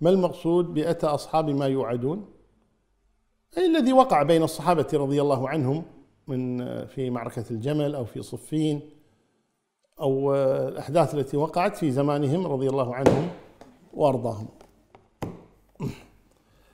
ما المقصود بأتى أصحابي ما يوعدون أي الذي وقع بين الصحابة رضي الله عنهم من في معركة الجمل أو في صفين أو آه، الأحداث التي وقعت في زمانهم رضي الله عنهم وأرضاهم